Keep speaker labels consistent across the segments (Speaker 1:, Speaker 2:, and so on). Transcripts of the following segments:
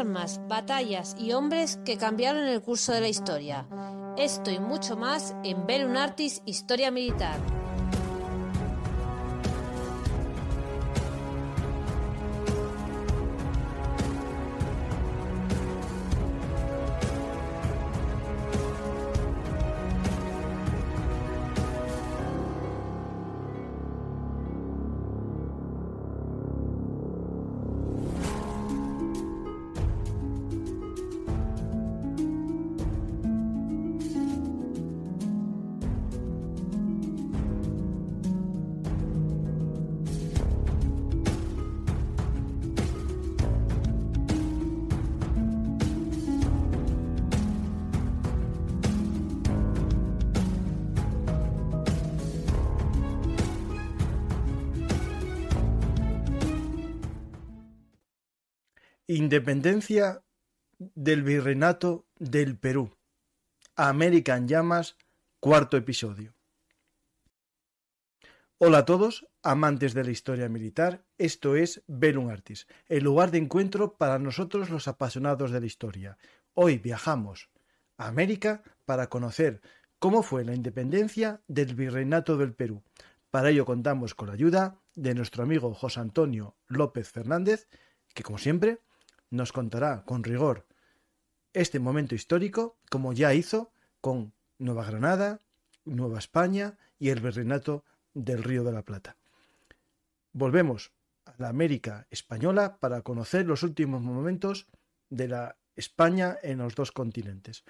Speaker 1: armas, batallas y hombres que cambiaron el curso de la historia. Esto y mucho más en Belunartis Historia Militar.
Speaker 2: Independencia del Virreinato del Perú. American llamas, cuarto episodio. Hola a todos, amantes de la historia militar. Esto es Belun Artis, el lugar de encuentro para nosotros los apasionados de la historia. Hoy viajamos a América para conocer cómo fue la independencia del Virreinato del Perú. Para ello contamos con la ayuda de nuestro amigo José Antonio López Fernández, que como siempre nos contará con rigor este momento histórico, como ya hizo con Nueva Granada, Nueva España y el berrinato del Río de la Plata. Volvemos a la América española para conocer los últimos momentos de la España en los dos continentes.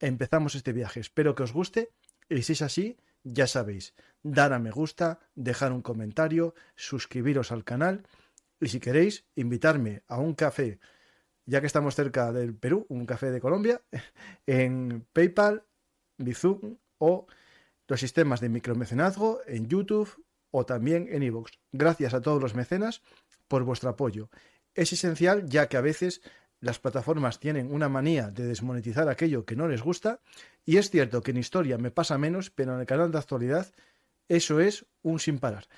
Speaker 2: Empezamos este viaje, espero que os guste y si es así, ya sabéis, dar a me gusta, dejar un comentario, suscribiros al canal y si queréis invitarme a un café, ya que estamos cerca del Perú, un café de Colombia, en PayPal, Bizum o los sistemas de micromecenazgo en YouTube o también en iVoox. Gracias a todos los mecenas por vuestro apoyo. Es esencial ya que a veces las plataformas tienen una manía de desmonetizar aquello que no les gusta y es cierto que en historia me pasa menos, pero en el canal de actualidad eso es un sin parar.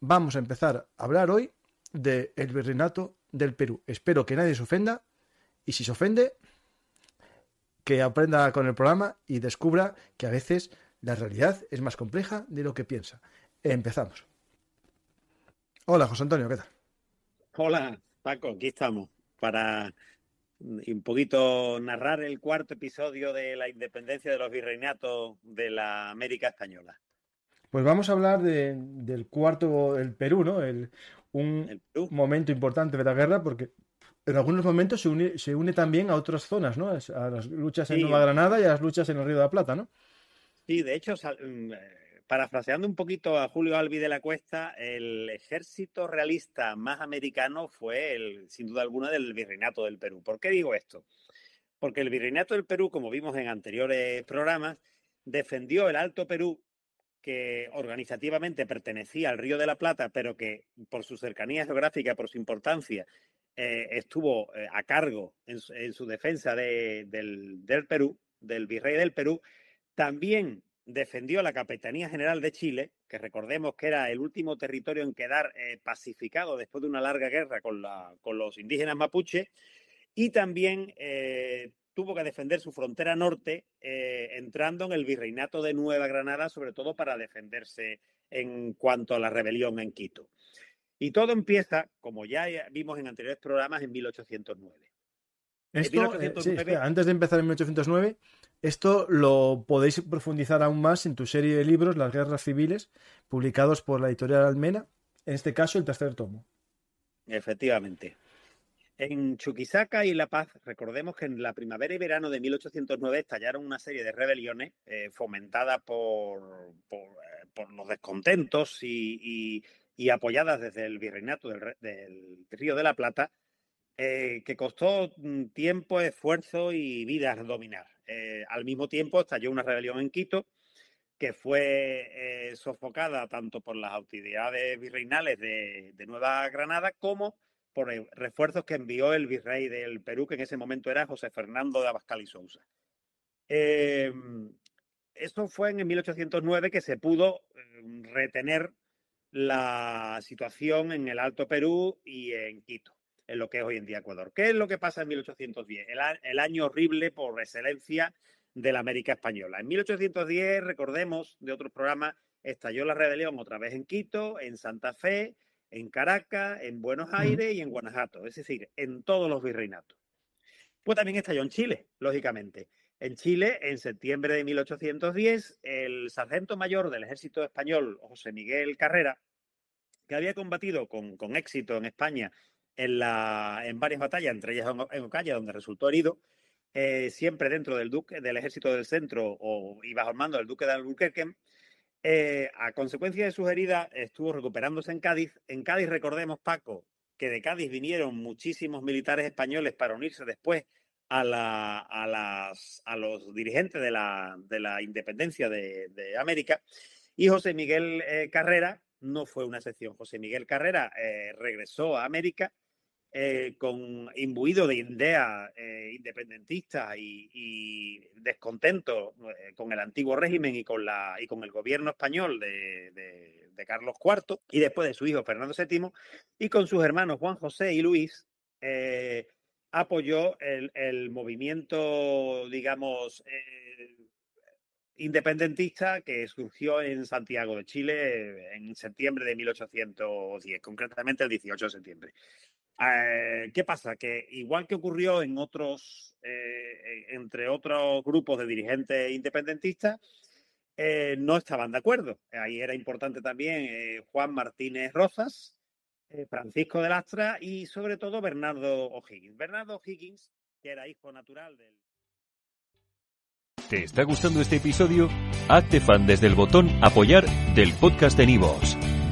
Speaker 2: Vamos a empezar a hablar hoy del virreinato del Perú. Espero que nadie se ofenda y si se ofende, que aprenda con el programa y descubra que a veces la realidad es más compleja de lo que piensa. Empezamos. Hola, José Antonio, ¿qué tal?
Speaker 1: Hola, Paco, aquí estamos para mm, un poquito narrar el cuarto episodio de la independencia de los virreinatos de la América Española.
Speaker 2: Pues vamos a hablar del cuarto, el Perú, ¿no? El, un momento importante de la guerra porque en algunos momentos se une, se une también a otras zonas, ¿no? A las luchas en Nueva Granada y a las luchas en el Río de la Plata, ¿no?
Speaker 1: Sí, de hecho, mm, eh, parafraseando un poquito a Julio Albi de la Cuesta, el ejército realista más americano fue, el, sin duda alguna, del virreinato del Perú. ¿Por qué digo esto? Porque el virreinato del Perú, como vimos en anteriores programas, defendió el Alto Perú que organizativamente pertenecía al Río de la Plata, pero que por su cercanía geográfica, por su importancia, eh, estuvo eh, a cargo en, su defensa del, Perú, del virrey del Perú, también defendió la Capitanía General de Chile, que recordemos que era el último territorio en quedar eh, pacificado después de una larga guerra con, con los indígenas mapuche, y también tuvo que defender su frontera norte eh, entrando en el virreinato de Nueva Granada, sobre todo para defenderse en cuanto a la rebelión en Quito. Y todo empieza, como ya vimos en anteriores programas, en 1809.
Speaker 2: Eh, antes de empezar en 1809, esto lo podéis profundizar aún más en tu serie de libros, Las Guerras Civiles, publicados por la editorial Almena, en este caso el tercer tomo.
Speaker 1: Efectivamente. En Chuquisaca y La Paz, recordemos que en la primavera y verano de 1809 estallaron una serie de rebeliones eh, fomentadas eh, por, los descontentos y, apoyadas desde el virreinato del, Río de la Plata, eh, que costó mm, tiempo, esfuerzo y vidas dominar. al mismo tiempo estalló una rebelión en Quito, que fue sofocada tanto por las autoridades virreinales de, Nueva Granada como por por refuerzos que envió el virrey del Perú, que en ese momento era José Fernando de Abascal y Sousa. Em, Esto fue en 1809 que se pudo em, retener la situación en el Alto Perú y en Quito, en lo que es hoy en día Ecuador. ¿Qué es lo que pasa en 1810? El, el año horrible por excelencia de la América Española. En 1810, recordemos de otros programas, estalló la rebelión otra vez en Quito, en Santa Fe, en Caracas, en Buenos Aires y en Guanajuato, es decir, en todos los virreinatos. Pues también estalló en Chile, lógicamente. En Chile, en septiembre de 1810, el sargento mayor del ejército español, José Miguel Carrera, que había combatido con, éxito en España en, la, en, varias batallas, entre ellas en Ocaya, donde resultó herido, eh, siempre dentro del, duque, del ejército del centro o, y bajo el mando del duque de Albuquerque, eh, a consecuencia de su herida, estuvo recuperándose en Cádiz. En Cádiz, recordemos, Paco, que de Cádiz vinieron muchísimos militares españoles para unirse después a, los dirigentes de la, independencia de, América. Y José Miguel eh, Carrera no fue una excepción. José Miguel Carrera eh, regresó a América eh, con imbuido de ideas eh, independentista y, descontento eh, con el antiguo régimen y con la y con el gobierno español de, Carlos IV y después de su hijo Fernando VII y con sus hermanos Juan José y Luis apoyó el, el, movimiento digamos independentista que surgió en Santiago de Chile en septiembre de 1810, concretamente el 18 de septiembre. Eh, ¿Qué pasa? Que igual que ocurrió en otros, eh, e, entre otros grupos de dirigentes independentistas, eh, no estaban de acuerdo. Ahí era importante también Juan Martínez Rosas Francisco de Lastra y sobre todo Bernardo O'Higgins. Bernardo O'Higgins, que era hijo natural del... ¿Te está gustando este episodio? Hazte fan desde el botón apoyar del podcast de Nivos.